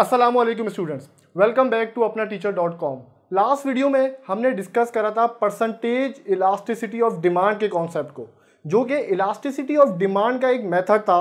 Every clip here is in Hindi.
Aslam students welcome back to Apna teacher dot com last video में हमने डिस्कस करा था परसेंटेज इलास्टिसिटी ऑफ डिमांड के कॉन्सेप्ट को जो कि इलास्टिसिटी ऑफ डिमांड का एक मेथड था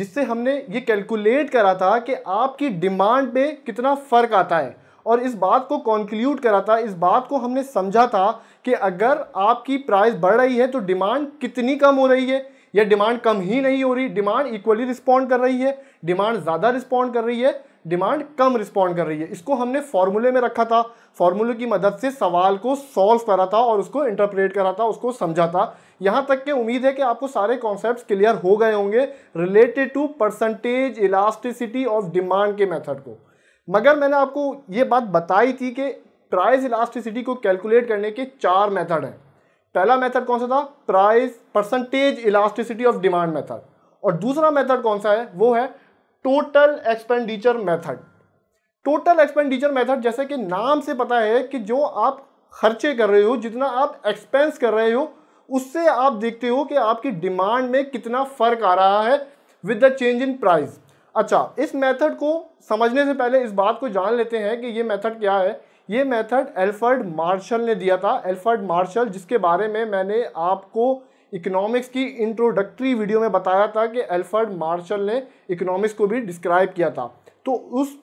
जिससे हमने ये कैलकुलेट करा था कि आपकी डिमांड पे कितना फ़र्क आता है और इस बात को कॉन्क्लूड करा था इस बात को हमने समझा था कि अगर आपकी प्राइस बढ़ रही है तो डिमांड कितनी कम हो रही है या डिमांड कम ही नहीं हो रही डिमांड इक्वली रिस्पॉन्ड कर रही है डिमांड ज़्यादा रिस्पॉन्ड कर रही है डिमांड कम रिस्पॉन्ड कर रही है इसको हमने फॉर्मूले में रखा था फॉर्मूले की मदद से सवाल को सॉल्व करा था और उसको इंटरप्रेट करा था उसको समझा था यहाँ तक कि उम्मीद है कि आपको सारे कॉन्सेप्ट क्लियर हो गए होंगे related to percentage elasticity of demand के मेथड को मगर मैंने आपको ये बात बताई थी कि प्राइस इलास्टिसिटी को कैलकुलेट करने के चार मेथड हैं पहला मेथड कौन सा था price percentage elasticity of demand method और दूसरा मेथड कौन सा है वो है total expenditure method total expenditure method जैसे कि नाम से पता है कि जो आप खर्चे कर रहे हो जितना आप एक्सपेंस कर रहे हो उससे आप देखते हो कि आपकी डिमांड में कितना फ़र्क आ रहा है with the change in price अच्छा इस मेथड को समझने से पहले इस बात को जान लेते हैं कि ये मेथड क्या है ये मेथड एल्फर्ड मार्शल ने दिया था एल्फर्ड मार्शल जिसके बारे में मैंने आपको इकोनॉमिक्स की इंट्रोडक्टरी वीडियो में बताया था कि एल्फर्ड मार्शल ने इकोनॉमिक्स को भी डिस्क्राइब किया था तो उस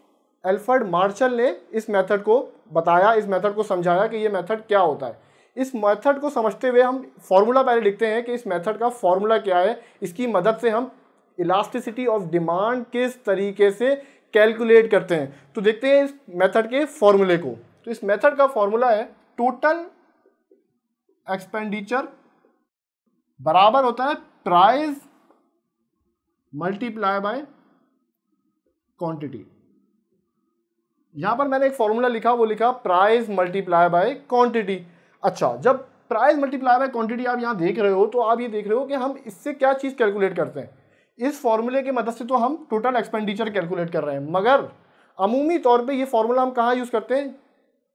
एल्फर्ड मार्शल ने इस मेथड को बताया इस मेथड को समझाया कि ये मेथड क्या होता है इस मेथड को समझते हुए हम फार्मूला पहले लिखते हैं कि इस मेथड का फॉर्मूला क्या है इसकी मदद से हम इलास्टिसिटी ऑफ डिमांड किस तरीके से कैलकुलेट करते हैं तो देखते हैं इस मेथड के फॉर्मूले को तो इस मेथड का फॉर्मूला है टोटल एक्सपेंडिचर बराबर होता है प्राइस मल्टीप्लाई बाय क्वांटिटी यहां पर मैंने एक फॉर्मूला लिखा वो लिखा प्राइस मल्टीप्लाई बाय क्वांटिटी अच्छा जब प्राइस मल्टीप्लाई बाय क्वांटिटी आप यहां देख रहे हो तो आप ये देख रहे हो कि हम इससे क्या चीज़ कैलकुलेट करते हैं इस फॉर्मूले की मदद से तो हम टोटल एक्सपेंडिचर कैलकुलेट कर रहे हैं मगर अमूमी तौर पर यह फॉर्मूला हम कहाँ यूज़ करते हैं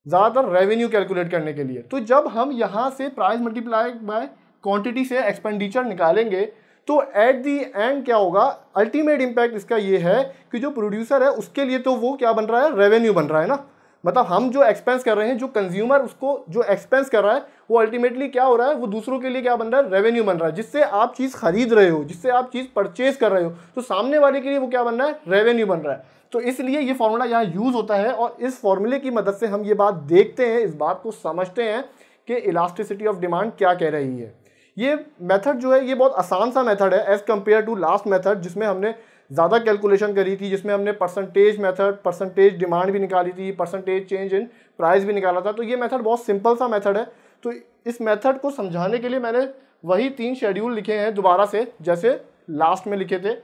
ज़्यादातर रेवेन्यू कैलकुलेट करने के लिए तो जब हम यहाँ से प्राइस मल्टीप्लाई बाय क्वांटिटी से एक्सपेंडिचर निकालेंगे तो एट दी एंड क्या होगा अल्टीमेट इम्पैक्ट इसका ये है कि जो प्रोड्यूसर है उसके लिए तो वो क्या बन रहा है रेवेन्यू बन रहा है ना मतलब हम जो एक्सपेंस कर रहे हैं जो कंज्यूमर उसको जो एक्सपेंस कर रहा है वो अल्टीमेटली क्या हो रहा है वो दूसरों के लिए क्या बन रहा है रेवेन्यू बन रहा है जिससे आप चीज़ खरीद रहे हो जिससे आप चीज़ परचेज कर रहे हो तो सामने वाले के लिए वो क्या बन रहा है रेवेन्यू बन रहा है तो इसलिए ये फार्मूला यहाँ यूज़ होता है और इस फॉर्मूले की मदद से हम ये बात देखते हैं इस बात को समझते हैं कि इलास्टिसिटी ऑफ डिमांड क्या कह रही है ये मेथड जो है ये बहुत आसान सा मेथड है as compare to last method जिसमें हमने ज़्यादा कैलकुलेशन करी थी जिसमें हमने परसेंटेज मेथड परसेंटेज डिमांड भी निकाली थी परसेंटेज चेंज इन प्राइस भी निकाला था तो ये मेथड बहुत सिंपल सा मेथड है तो इस मेथड को समझाने के लिए मैंने वही तीन शेड्यूल लिखे हैं दोबारा से जैसे लास्ट में लिखे थे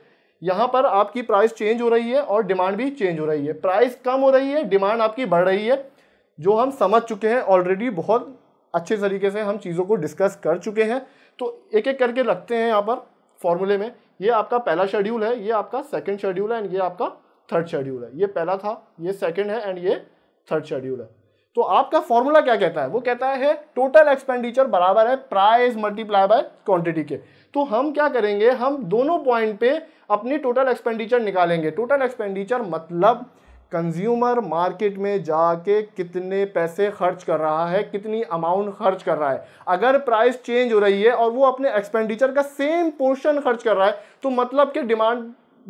यहाँ पर आपकी प्राइस चेंज हो रही है और डिमांड भी चेंज हो रही है प्राइस कम हो रही है डिमांड आपकी बढ़ रही है जो हम समझ चुके हैं ऑलरेडी बहुत अच्छे तरीके से हम चीज़ों को डिस्कस कर चुके हैं तो एक एक करके रखते हैं यहाँ पर फॉर्मूले में ये आपका पहला शेड्यूल है ये आपका सेकंड शेड्यूल है एंड ये आपका थर्ड शेड्यूल है ये पहला था ये सेकंड है एंड ये थर्ड शेड्यूल है तो आपका फॉर्मूला क्या कहता है वो कहता है टोटल एक्सपेंडिचर बराबर है प्राइस मल्टीप्लाई बाय क्वांटिटी के तो हम क्या करेंगे हम दोनों पॉइंट पे अपनी टोटल एक्सपेंडिचर निकालेंगे टोटल एक्सपेंडिचर मतलब कंज्यूमर मार्केट में जाके कितने पैसे खर्च कर रहा है कितनी अमाउंट खर्च कर रहा है अगर प्राइस चेंज हो रही है और वो अपने एक्सपेंडिचर का सेम पोर्शन खर्च कर रहा है तो मतलब कि डिमांड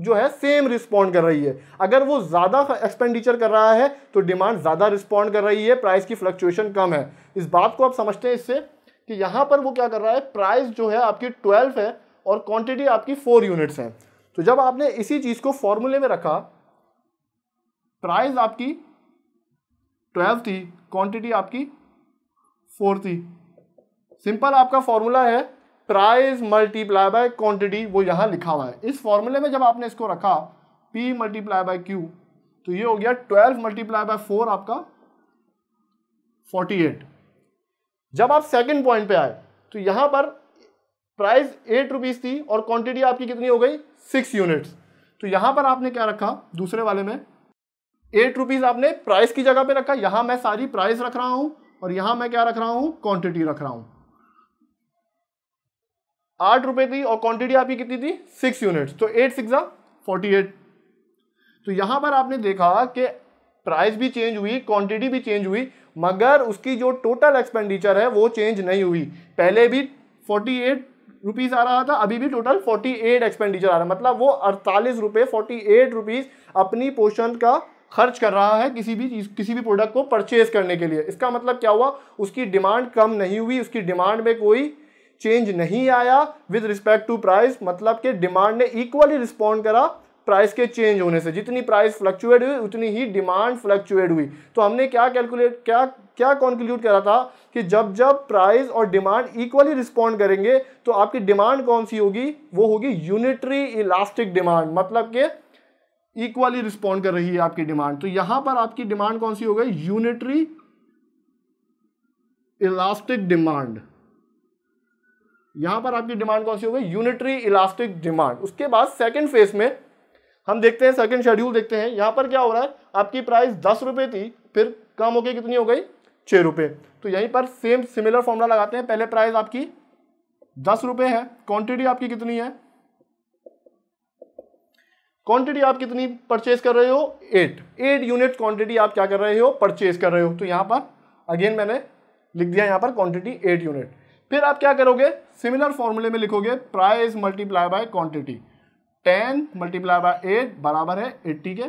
जो है सेम रिस्पॉन्ड कर रही है अगर वो ज़्यादा एक्सपेंडिचर कर रहा है तो डिमांड ज़्यादा रिस्पॉन्ड कर रही है प्राइस की फ्लक्चुएशन कम है इस बात को आप समझते हैं इससे कि यहाँ पर वो क्या कर रहा है प्राइस जो है आपकी ट्वेल्व है और क्वांटिटी आपकी फोर यूनिट्स हैं तो जब आपने इसी चीज़ को फॉर्मूले में रखा प्राइस आपकी ट्वेल्व थी क्वांटिटी आपकी फोर थी सिंपल आपका फॉर्मूला है प्राइस मल्टीप्लाई बाय क्वांटिटी वो यहाँ लिखा हुआ है इस फॉर्मूले में जब आपने इसको रखा पी मल्टीप्लाई बाय क्यू तो ये हो गया ट्वेल्व मल्टीप्लाई बाय फोर आपका फोर्टी एट जब आप सेकंड पॉइंट पे आए तो यहाँ पर प्राइस एट रुपीज़ थी और क्वांटिटी आपकी कितनी हो गई सिक्स यूनिट्स तो यहाँ पर आपने क्या रखा दूसरे वाले में एट रुपीज आपने प्राइस की जगह पे रखा यहां मैं सारी प्राइस रख रहा हूं और यहां मैं क्या रख रहा हूं क्वांटिटी रख रहा हूं आठ रुपए थी और क्वांटिटी आपकी कितनी थी सिक्स यूनिट्स तो एट सिक्स फोर्टी एट तो यहां पर आपने देखा कि प्राइस भी चेंज हुई क्वांटिटी भी चेंज हुई मगर उसकी जो टोटल एक्सपेंडिचर है वो चेंज नहीं हुई पहले भी फोर्टी एट रुपीज़ आ रहा था अभी भी टोटल फोर्टी एट एक्सपेंडिचर आ रहा है मतलब वो अड़तालीस रुपए फोर्टी एट रुपीज़ अपनी पोर्शन का खर्च कर रहा है किसी भी किसी भी प्रोडक्ट को परचेज करने के लिए इसका मतलब क्या हुआ उसकी डिमांड कम नहीं हुई उसकी डिमांड में कोई चेंज नहीं आया विद रिस्पेक्ट टू प्राइस मतलब कि डिमांड ने इक्वली रिस्पॉन्ड करा प्राइस के चेंज होने से जितनी प्राइस फ्लक्चुएट हुई उतनी ही डिमांड फ्लक्चुएट हुई तो हमने क्या कैलकुलेट क्या क्या कॉन्क्लूड करा था कि जब जब प्राइस और डिमांड इक्वली रिस्पॉन्ड करेंगे तो आपकी डिमांड कौन सी होगी वो होगी यूनिटरी इलास्टिक डिमांड मतलब के इक्वली रिस्पॉन्ड कर रही है आपकी डिमांड तो यहां पर आपकी डिमांड कौन सी हो गई यूनिटरी इलास्टिक डिमांड यहां पर आपकी डिमांड कौन सी हो गई यूनिटरी इलास्टिक डिमांड उसके बाद सेकंड फेज में हम देखते हैं सेकेंड शेड्यूल देखते हैं यहां पर क्या हो रहा है आपकी प्राइस दस रुपए थी फिर कम होकर कितनी हो गई छह रुपए तो यहीं पर सेम सिमिलर फॉर्मूला लगाते हैं पहले प्राइस आपकी दस रुपए है क्वांटिटी आपकी कितनी है क्वांटिटी आप कितनी परचेज कर रहे हो एट एट यूनिट क्वांटिटी आप क्या कर रहे हो परचेज कर रहे हो तो यहाँ पर अगेन मैंने लिख दिया यहाँ पर क्वांटिटी एट यूनिट फिर आप क्या करोगे सिमिलर फॉर्मूले में लिखोगे price multiply by quantity ten multiply by eight बराबर है एट्टी के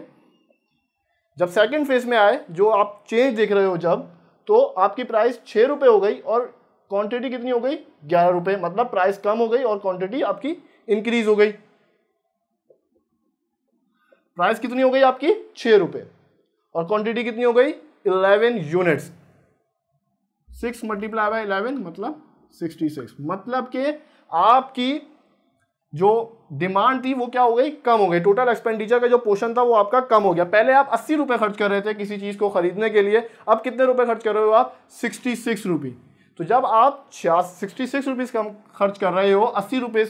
जब सेकेंड फेज में आए जो आप चेंज देख रहे हो जब तो आपकी प्राइस छः रुपये हो गई और क्वांटिटी कितनी हो गई ग्यारह रुपये मतलब प्राइस कम हो गई और क्वांटिटी आपकी इंक्रीज हो गई प्राइस कितनी हो गई आपकी छः रुपये और क्वांटिटी कितनी हो गई eleven units six multiply by eleven मतलब सिक्सटी सिक्स मतलब कि आपकी जो डिमांड थी वो क्या हो गई कम हो गई टोटल एक्सपेंडिचर का जो पोर्शन था वो आपका कम हो गया पहले आप अस्सी रुपये खर्च कर रहे थे किसी चीज़ को खरीदने के लिए अब कितने रुपए खर्च कर रहे हो आप सिक्सटी सिक्स रुपी तो जब आप छिया सिक्सटी सिक्स रुपीज़ कम खर्च कर रहे हो अस्सी रुपये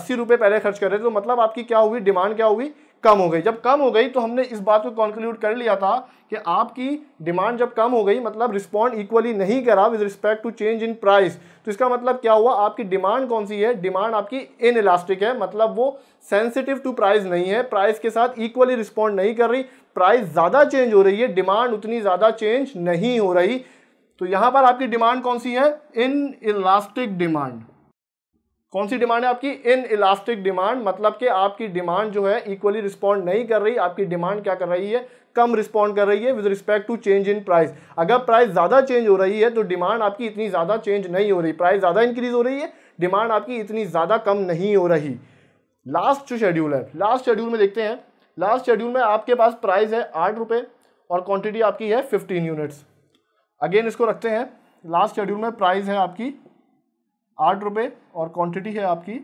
अस्सी रुपये पहले खर्च कर रहे थे तो मतलब आपकी क्या हुई डिमांड क्या हुई कम हो गई जब कम हो गई तो हमने इस बात को कॉन्क्लूड कर लिया था कि आपकी डिमांड जब कम हो गई मतलब रिस्पॉन्ड इक्वली नहीं करा with respect to change in price तो इसका मतलब क्या हुआ आपकी डिमांड कौन सी है डिमांड आपकी इन इलास्टिक है मतलब वो सेंसिटिव टू प्राइस नहीं है प्राइस के साथ इक्वली रिस्पॉन्ड नहीं कर रही प्राइस ज़्यादा चेंज हो रही है डिमांड उतनी ज़्यादा चेंज नहीं हो रही तो यहाँ पर आपकी डिमांड कौन सी है इन इलास्टिक डिमांड कौन सी डिमांड है आपकी इन इलास्टिक डिमांड मतलब कि आपकी डिमांड जो है इक्वली रिस्पॉन्ड नहीं कर रही आपकी डिमांड क्या कर रही है कम रिस्पॉन्ड कर रही है with respect to change in price अगर प्राइस ज़्यादा चेंज हो रही है तो डिमांड आपकी इतनी ज़्यादा चेंज नहीं हो रही प्राइस ज़्यादा इंक्रीज हो रही है डिमांड आपकी इतनी ज़्यादा कम नहीं हो रही लास्ट जो शेड्यूल है लास्ट शेड्यूल में देखते हैं लास्ट शेड्यूल में आपके पास प्राइस है आठ रुपये और क्वांटिटी आपकी है फिफ्टीन यूनिट्स अगेन इसको रखते हैं लास्ट शेड्यूल में प्राइस है आपकी आठ रुपये और क्वांटिटी है आपकी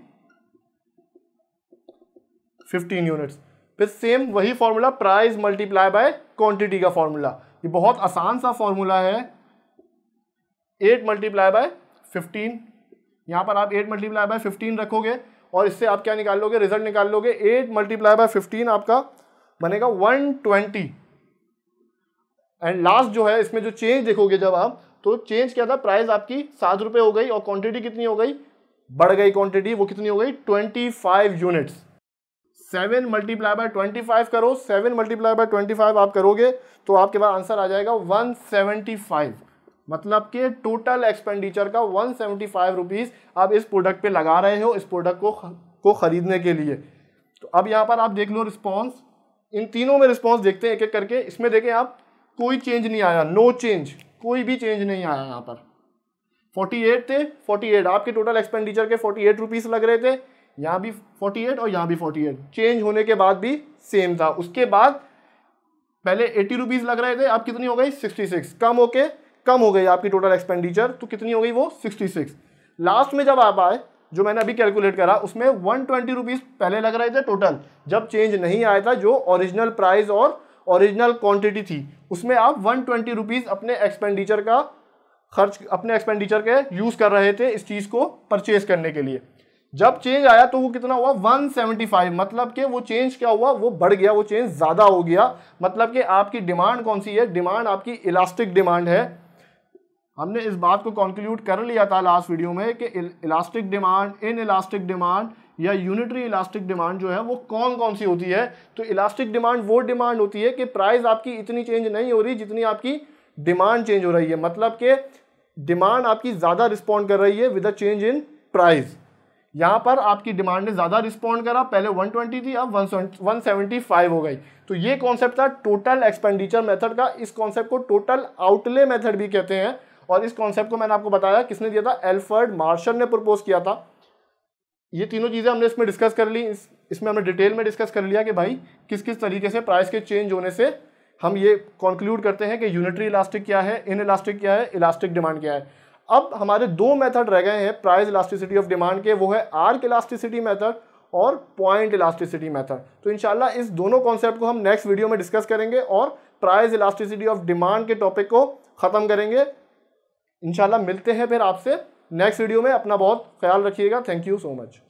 फिफ्टीन यूनिट्स फिर सेम वही formula price multiply by quantity का फॉर्मूला ये बहुत आसान सा फॉर्मूला है एट मल्टीप्लाई बाय फिफ्टीन यहाँ पर आप एट मल्टीप्लाई बाय फिफ्टीन रखोगे और इससे आप क्या निकाल लोगे रिजल्ट निकाल लोगे एट मल्टीप्लाई बाय फिफ्टीन आपका बनेगा वन ट्वेंटी एंड लास्ट जो है इसमें जो चेंज देखोगे जब आप तो चेंज क्या था प्राइस आपकी सात रुपये हो गई और क्वांटिटी कितनी हो गई बढ़ गई क्वांटिटी वो कितनी हो गई twenty five units seven multiply by twenty five करो seven multiply by twenty five आप करोगे तो आपके पास आंसर आ जाएगा वन सेवेंटी फाइव मतलब कि टोटल एक्सपेंडिचर का वन सेवेंटी फाइव रुपीज़ आप इस प्रोडक्ट पे लगा रहे हो इस प्रोडक्ट को को ख़रीदने के लिए तो अब यहाँ पर आप देख लो रिस्पॉन्स इन तीनों में रिस्पॉन्स देखते हैं एक एक करके इसमें देखें आप कोई चेंज नहीं आया नो चेंज कोई भी चेंज नहीं आया यहाँ पर 48 थे 48 आपके टोटल एक्सपेंडिचर के 48 एट लग रहे थे यहाँ भी 48 और यहाँ भी 48 चेंज होने के बाद भी सेम था उसके बाद पहले 80 रुपीस लग रहे थे आप कितनी हो गई 66 कम होके कम हो गई आपकी टोटल एक्सपेंडिचर तो कितनी हो गई वो 66 लास्ट में जब आप आए जो मैंने अभी कैलकुलेट करा उसमें वन ट्वेंटी पहले लग रहे थे टोटल जब चेंज नहीं आया था जो ओरिजिनल प्राइस और ओरिजिनल क्वांटिटी थी उसमें आप वन ट्वेंटी रुपीज़ अपने एक्सपेंडिचर का खर्च अपने एक्सपेंडिचर के यूज़ कर रहे थे इस चीज़ को परचेज करने के लिए जब चेंज आया तो वो कितना हुआ 175 मतलब कि वो चेंज क्या हुआ वो बढ़ गया वो चेंज ज़्यादा हो गया मतलब कि आपकी डिमांड कौन सी है डिमांड आपकी इलास्टिक डिमांड है हमने इस बात को कंक्लूड कर लिया था लास्ट वीडियो में कि elastic demand inelastic demand या यूनिटरी इलास्टिक डिमांड जो है वो कौन कौन सी होती है तो इलास्टिक डिमांड वो डिमांड होती है कि प्राइस आपकी इतनी चेंज नहीं हो रही जितनी आपकी डिमांड चेंज हो रही है मतलब कि डिमांड आपकी ज़्यादा रिस्पॉन्ड कर रही है with a change in price यहाँ पर आपकी डिमांड ने ज़्यादा रिस्पॉन्ड करा पहले 120 थी अब 175 हो गई तो ये कॉन्सेप्ट था टोटल एक्सपेंडिचर मेथड का इस कॉन्सेप्ट को टोटल आउटले मेथड भी कहते हैं और इस कॉन्सेप्ट को मैंने आपको बताया किसने दिया था एल्फर्ड मार्शल ने प्रपोज किया था ये तीनों चीज़ें हमने इसमें डिस्कस कर ली इस, इसमें हमने डिटेल में डिस्कस कर लिया कि भाई किस किस तरीके से प्राइस के चेंज होने से हम ये कॉन्क्लूड करते हैं कि यूनिटरी इलास्टिक क्या है इन इलास्टिक क्या है इलास्टिक डिमांड क्या है अब हमारे दो मेथड रह गए हैं प्राइस इलास्टिसिटी ऑफ डिमांड के वो है आर्क इलास्टिसिटी मेथड और पॉइंट इलास्टिसिटी मेथड तो इंशाल्लाह इस दोनों कॉन्सेप्ट को हम नेक्स्ट वीडियो में डिस्कस करेंगे और प्राइस इलास्टिसिटी ऑफ डिमांड के टॉपिक को ख़त्म करेंगे इंशाल्लाह मिलते हैं फिर आपसे नेक्स्ट वीडियो में अपना बहुत ख्याल रखिएगा थैंक यू सो मच